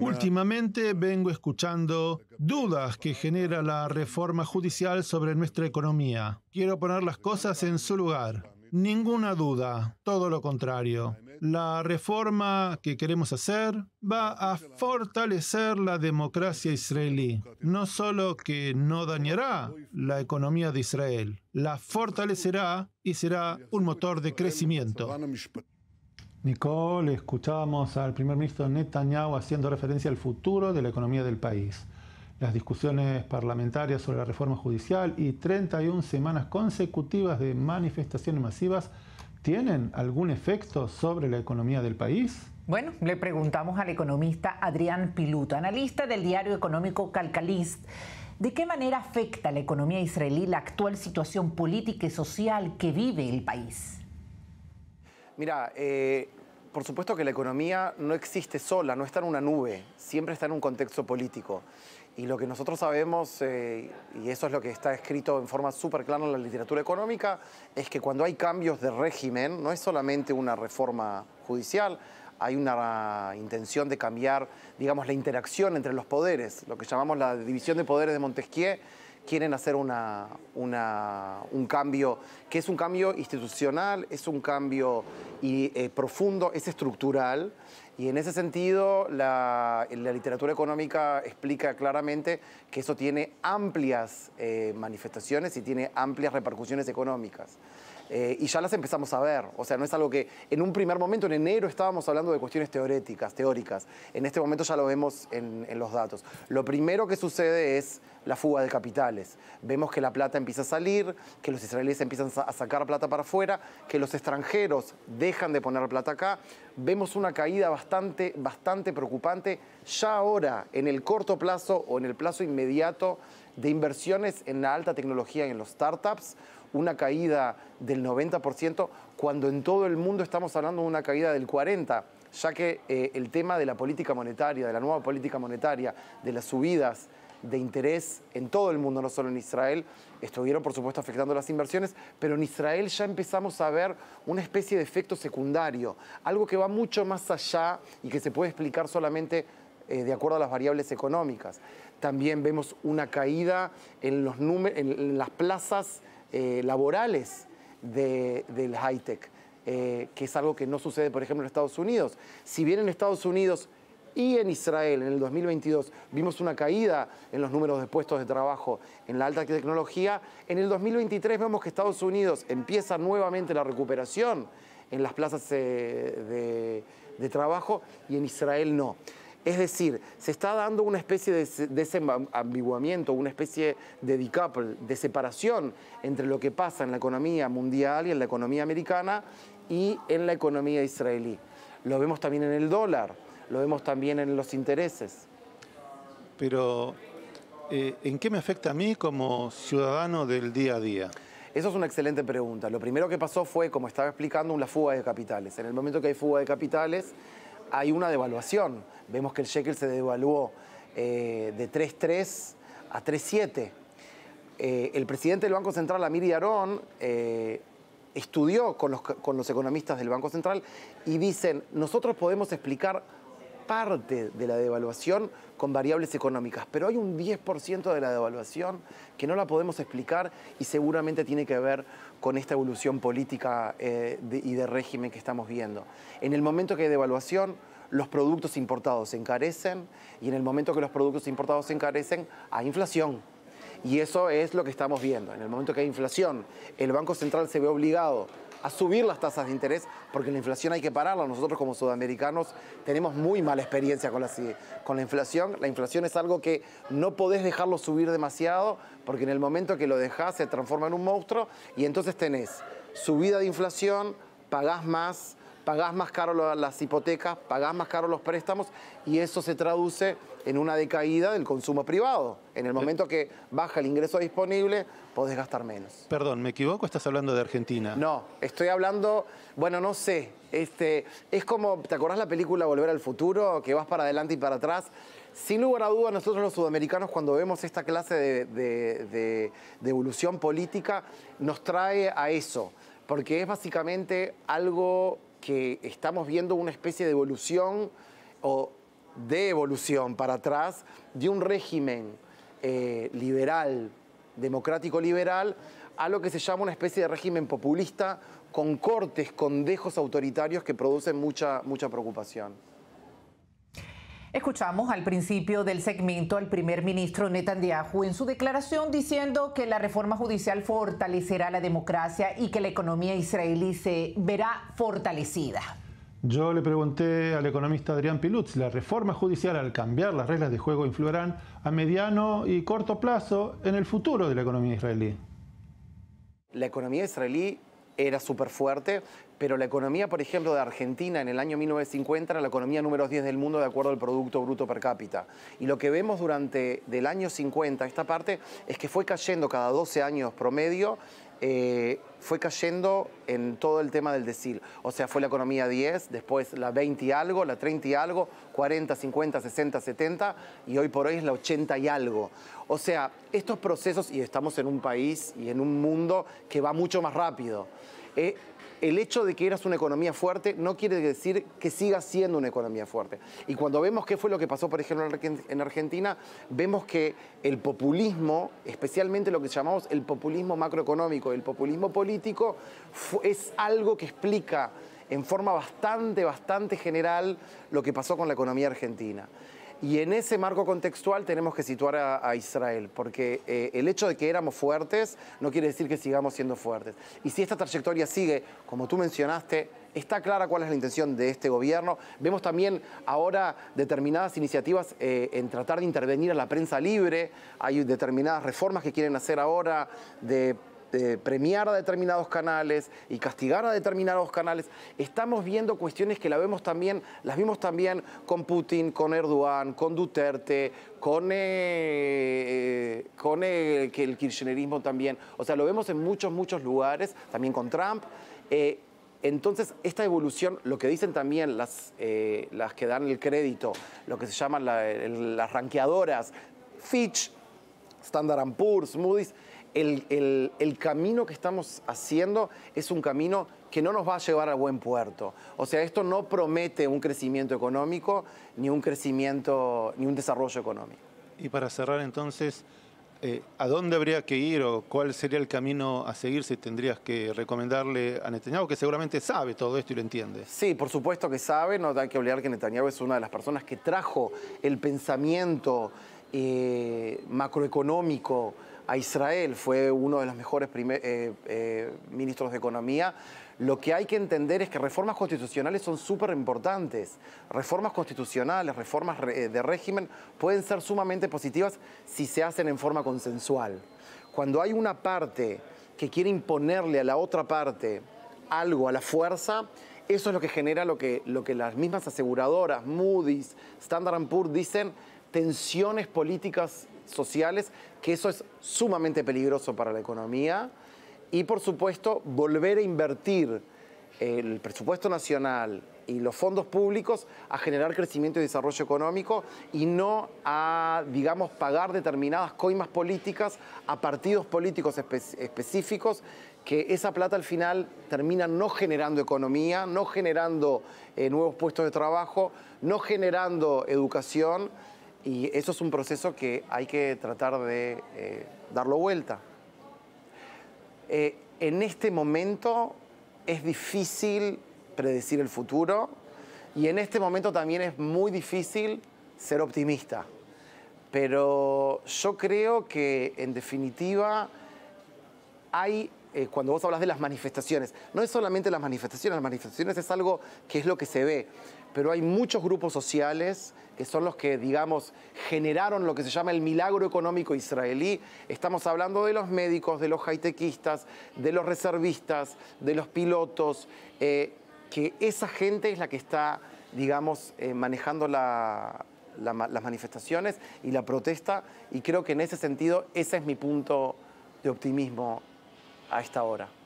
Últimamente vengo escuchando dudas que genera la reforma judicial sobre nuestra economía. Quiero poner las cosas en su lugar. Ninguna duda, todo lo contrario. La reforma que queremos hacer va a fortalecer la democracia israelí. No solo que no dañará la economía de Israel, la fortalecerá y será un motor de crecimiento. Nicole, escuchábamos al primer ministro Netanyahu haciendo referencia al futuro de la economía del país, las discusiones parlamentarias sobre la reforma judicial y 31 semanas consecutivas de manifestaciones masivas tienen algún efecto sobre la economía del país. Bueno, le preguntamos al economista Adrián Piluto, analista del diario económico Calcalist. ¿De qué manera afecta a la economía israelí la actual situación política y social que vive el país? Mira, eh, por supuesto que la economía no existe sola, no está en una nube, siempre está en un contexto político. Y lo que nosotros sabemos, eh, y eso es lo que está escrito en forma súper clara en la literatura económica, es que cuando hay cambios de régimen, no es solamente una reforma judicial, hay una intención de cambiar, digamos, la interacción entre los poderes, lo que llamamos la división de poderes de Montesquieu, quieren hacer una, un cambio, que es un cambio institucional, es un cambio y, eh, profundo, es estructural. Y en ese sentido, la, la, literatura económica explica claramente que eso tiene amplias eh, manifestaciones y tiene amplias repercusiones económicas. Eh, y ya las empezamos a ver. O sea, no es algo que en un primer momento, en enero, estábamos hablando de cuestiones teóricas. teóricas. En este momento ya lo vemos en, en los datos. Lo primero que sucede es la fuga de capitales. Vemos que la plata empieza a salir, que los israelíes empiezan a sacar plata para afuera, que los extranjeros dejan de poner plata acá. Vemos una caída bastante, bastante preocupante ya ahora, en el corto plazo o en el plazo inmediato de inversiones en la alta tecnología y en los startups, una caída del 90%, cuando en todo el mundo estamos hablando de una caída del 40% ya que eh, el tema de la política monetaria, de la nueva política monetaria, de las subidas de interés en todo el mundo, no solo en Israel, estuvieron por supuesto afectando las inversiones, pero en Israel ya empezamos a ver una especie de efecto secundario, algo que va mucho más allá y que se puede explicar solamente eh, de acuerdo a las variables económicas. También vemos una caída en, los en las plazas eh, laborales del high-tech, eh, que es algo que no sucede, por ejemplo, en Estados Unidos. Si bien en Estados Unidos y en Israel en el 2022 vimos una caída en los números de puestos de trabajo en la alta tecnología, en el 2023 vemos que Estados Unidos empieza nuevamente la recuperación en las plazas eh, de, de trabajo y en Israel no. Es decir, se está dando una especie de desambiguamiento, una especie de decouple, de separación entre lo que pasa en la economía mundial y en la economía americana y en la economía israelí. Lo vemos también en el dólar lo vemos también en los intereses. Pero, eh, ¿en qué me afecta a mí como ciudadano del día a día? Eso es una excelente pregunta. Lo primero que pasó fue, como estaba explicando, una fuga de capitales. En el momento que hay fuga de capitales, hay una devaluación. Vemos que el shekel se devaluó eh, de 3.3 a 3.7. Eh, el presidente del Banco Central, Amir Yarón, estudió con los economistas del Banco Central y dicen, nosotros podemos explicar parte de la devaluación con variables económicas, pero hay un 10% de la devaluación que no la podemos explicar y seguramente tiene que ver con esta evolución política eh, y de régimen que estamos viendo. En el momento que hay devaluación, los productos importados se encarecen y en el momento que los productos importados se encarecen, hay inflación. Y eso es lo que estamos viendo. En el momento que hay inflación, el Banco Central se ve obligado a subir las tasas de interés porque la inflación hay que pararla. Nosotros como sudamericanos tenemos muy mala experiencia con la, con la inflación. La inflación es algo que no podés dejarlo subir demasiado porque en el momento que lo dejás se transforma en un monstruo y entonces tenés subida de inflación, pagás más pagás más caro las hipotecas, pagás más caro los préstamos y eso se traduce en una decaída del consumo privado. En el eh. momento que baja el ingreso disponible, podés gastar menos. Perdón, ¿me equivoco? ¿Estás hablando de Argentina? No, estoy hablando, bueno, no sé. Este, es como, ¿te acordás la película Volver al Futuro? Que vas para adelante y para atrás. Sin lugar a duda, nosotros los sudamericanos, cuando vemos esta clase de evolución política, nos trae a eso porque es básicamente algo que estamos viendo una especie de evolución o de evolución para atrás de un régimen eh, liberal, democrático liberal, a lo que se llama una especie de régimen populista con cortes, con dejos autoritarios que producen mucha, mucha preocupación. Escuchamos al principio del segmento al primer ministro Netanyahu en su declaración diciendo que la reforma judicial fortalecerá la democracia y que la economía israelí se verá fortalecida. Yo le pregunté al economista Adrián Pilutz, ¿la reforma judicial al cambiar las reglas de juego influirán a mediano y corto plazo en el futuro de la economía israelí? La economía israelí era súper fuerte, pero la economía, por ejemplo, de Argentina en el año 1950 era la economía número 10 del mundo de acuerdo al Producto Bruto Per cápita. Y lo que vemos durante del año 50 esta parte es que fue cayendo cada 12 años promedio eh, fue cayendo en todo el tema del decil. O sea, fue la economía 10, después la 20 y algo, la 30 y algo, 40, 50, 60, 70 y hoy por hoy es la 80 y algo. O sea, estos procesos, y estamos en un país y en un mundo que va mucho más rápido. Eh, el hecho de que eras una economía fuerte no quiere decir que siga siendo una economía fuerte. Y cuando vemos qué fue lo que pasó, por ejemplo, en Argentina, vemos que el populismo, especialmente lo que llamamos el populismo macroeconómico, el populismo político, es algo que explica en forma bastante, bastante general lo que pasó con la economía argentina. Y en ese marco contextual tenemos que situar a, Israel, porque eh, el hecho de que éramos fuertes no quiere decir que sigamos siendo fuertes. Y si esta trayectoria sigue, como tú mencionaste, está clara cuál es la intención de este gobierno. Vemos también ahora determinadas iniciativas eh, en tratar de intervenir a la prensa libre. Hay determinadas reformas que quieren hacer ahora de eh, premiar a determinados canales y castigar a determinados canales. Estamos viendo cuestiones que la vemos también, las vimos también con Putin, con Erdogan, con Duterte, con, eh, eh, con el, el, kirchnerismo también. O sea, lo vemos en muchos, muchos lugares, también con Trump. entonces, esta evolución, lo que dicen también las, las que dan el crédito, lo que se llaman las ranqueadoras, Fitch, Standard Poor's, Moody's, el, camino que estamos haciendo es un camino que no nos va a llevar a buen puerto. O sea, esto no promete un crecimiento económico ni un crecimiento ni un desarrollo económico. Y para cerrar entonces, eh, ¿a dónde habría que ir o cuál sería el camino a seguir si tendrías que recomendarle a Netanyahu, que seguramente sabe todo esto y lo entiende? Sí, por supuesto que sabe, no hay que olvidar que Netanyahu es una de las personas que trajo el pensamiento eh, macroeconómico a Israel, fue uno de los mejores eh, eh, ministros de Economía. Lo que hay que entender es que reformas constitucionales son súper importantes. Reformas constitucionales, reformas eh, de régimen pueden ser sumamente positivas si se hacen en forma consensual. Cuando hay una parte que quiere imponerle a la otra parte algo a la fuerza, eso es lo que genera lo que, lo que las mismas aseguradoras, Moody's, Standard Poor's dicen, tensiones políticas sociales, que eso es sumamente peligroso para la economía. Y por supuesto, volver a invertir el presupuesto nacional y los fondos públicos a generar crecimiento y desarrollo económico y no a, digamos, pagar determinadas coimas políticas a partidos políticos específicos que esa plata al final termina no generando economía, no generando eh, nuevos puestos de trabajo, no generando educación y eso es un proceso que hay que tratar de eh, darlo vuelta. Eh, en este momento es difícil predecir el futuro y en este momento también es muy difícil ser optimista. Pero yo creo que en definitiva hay eh, cuando vos hablas de las manifestaciones, no es solamente las manifestaciones, las manifestaciones es algo que es lo que se ve, pero hay muchos grupos sociales que son los que, digamos, generaron lo que se llama el milagro económico israelí. Estamos hablando de los médicos, de los haitequistas, de los reservistas, de los pilotos, eh, que esa gente es la que está, digamos, eh, manejando las manifestaciones y la protesta, y creo que en ese sentido ese es mi punto de optimismo a esta hora.